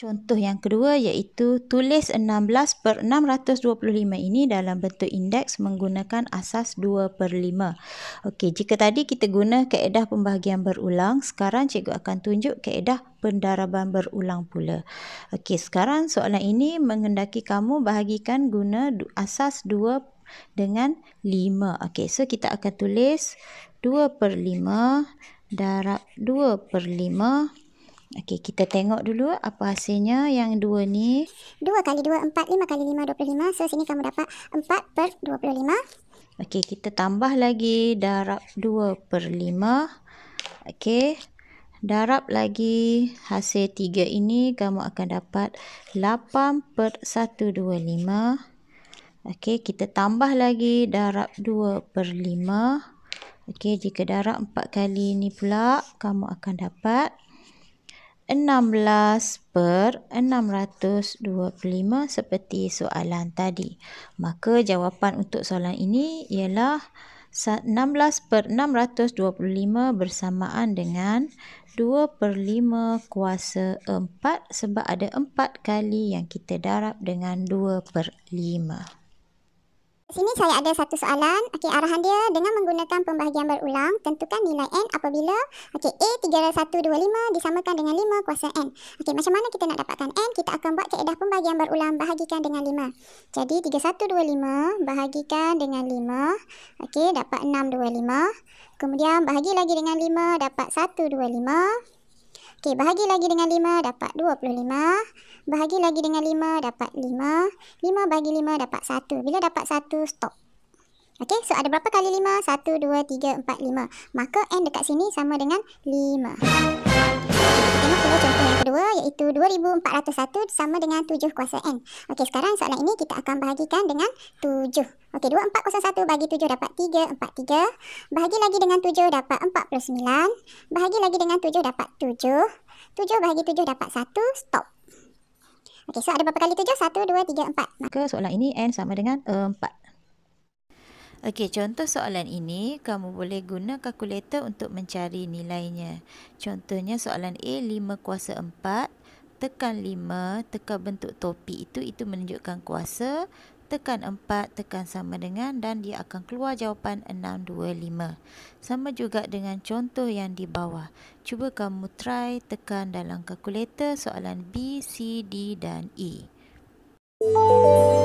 Contoh yang kedua iaitu tulis 16 per 625 ini dalam bentuk indeks menggunakan asas 2 per 5. Okey, jika tadi kita guna kaedah pembahagian berulang, sekarang cikgu akan tunjuk kaedah pendaraban berulang pula. Okey, sekarang soalan ini menghendaki kamu bahagikan guna asas 2 dengan 5. Okey, so kita akan tulis 2 per 5 darab 2 per 5 Okey, kita tengok dulu apa hasilnya yang dua ni. Dua kali dua empat, lima kali lima 5, 25. So, sini kamu dapat empat per dua puluh lima. Okey, kita tambah lagi darab dua per lima. Okey, darab lagi hasil tiga ini kamu akan dapat lapan per satu dua lima. Okey, kita tambah lagi darab dua per lima. Okey, jika darab empat kali ni pula, kamu akan dapat 16 per 625 seperti soalan tadi. Maka jawapan untuk soalan ini ialah 16 per 625 bersamaan dengan 2 per 5 kuasa 4 sebab ada 4 kali yang kita darab dengan 2 per 5 sini saya ada satu soalan. Okey, arahan dia dengan menggunakan pembahagian berulang, tentukan nilai n apabila okey a 3125 disamakan dengan 5 kuasa n. Okey, macam mana kita nak dapatkan n? Kita akan buat kaedah pembahagian berulang bahagikan dengan 5. Jadi 3125 bahagikan dengan 5, okey dapat 625. Kemudian bahagi lagi dengan 5 dapat 125. Okey, bahagi lagi dengan 5 dapat 25. Bahagi lagi dengan 5 dapat 5. 5 bagi 5 dapat 1. Bila dapat 1, stop. Okey, so ada berapa kali 5? 1, 2, 3, 4, 5. Maka N dekat sini sama dengan 5 iaitu 2401 sama dengan 7 kuasa N. Okey, sekarang soalan ini kita akan bahagikan dengan 7. Okey, 2401 bagi 7 dapat 343. Bahagi lagi dengan 7 dapat 49. Bahagi lagi dengan 7 dapat 7. 7 bahagi 7 dapat 1. Stop. Okey, so ada berapa kali 7? 1, 2, 3, 4. Maka soalan ini N sama dengan 4. Eh, Okey, contoh soalan ini kamu boleh guna kalkulator untuk mencari nilainya. Contohnya soalan A 5 kuasa 4 tekan 5 tekan bentuk topi itu itu menunjukkan kuasa tekan 4 tekan sama dengan dan dia akan keluar jawapan 625 sama juga dengan contoh yang di bawah cuba kamu try tekan dalam kalkulator soalan B C D dan E Música